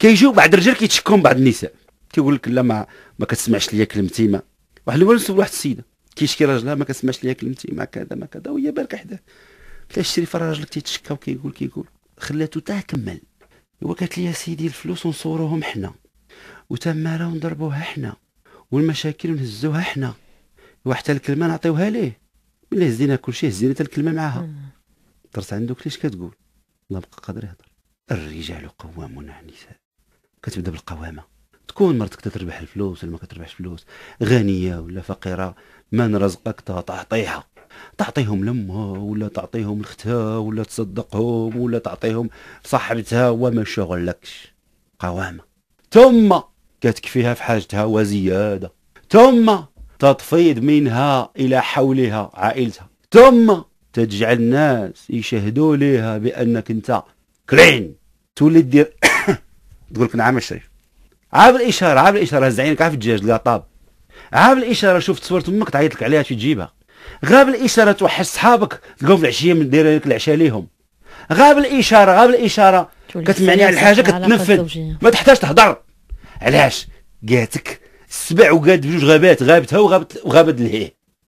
كيجيو بعض الرجال كيتشكون بعض النساء كيقول لك لا ما ما كتسمعش ليا كلمتي ما واحد الوالد نسول واحد السيده كيشكي راجلها ما كتسمعش ليا كلمتي ما كذا ما كذا وهي باركه حداه قلت لها الشريف راه راجلك تيتشكى وكيقول كيقول خلاتو تا كمل هو قالت لي يا سيدي الفلوس ونصوروهم حنا وتماره ونضربوها حنا والمشاكل ونهزوها حنا وحتى الكلمه نعطيوها ليه ملي هزينا شيء هزينا حتى الكلمه معاها درت عندك ليش كتقول الله بقى قادر يهضر الرجال قوامون على النساء كتبدا بالقوامه تكون مرتك تتربح الفلوس ولا ما كتربحش فلوس غنيه ولا فقيره من رزقك تعطيها تعطيهم لمها ولا تعطيهم لختها ولا تصدقهم ولا تعطيهم صاحبتها وما شغلكش قوامه ثم كتكفيها في حاجتها وزياده ثم تطفيد منها الى حولها عائلتها ثم تجعل الناس يشهدوا لها بانك انت كرين تولي دير تقول لك نعم الشريف عاب الاشاره عاب الاشاره هز عينك عارف الدجاج لقى طاب عاب الاشاره شوف تصوير امك تعيط لك عليها تجيبها غاب الاشاره توحش صحابك تلقاو في العشيه من دايره لك العشاء ليهم غاب الاشاره غاب الاشاره كتمعني على الحاجه كتنفذ ما تحتاج تهضر علاش قاتك السبع وقاد بجوج غابات غابتها وغابت وغابت لهيه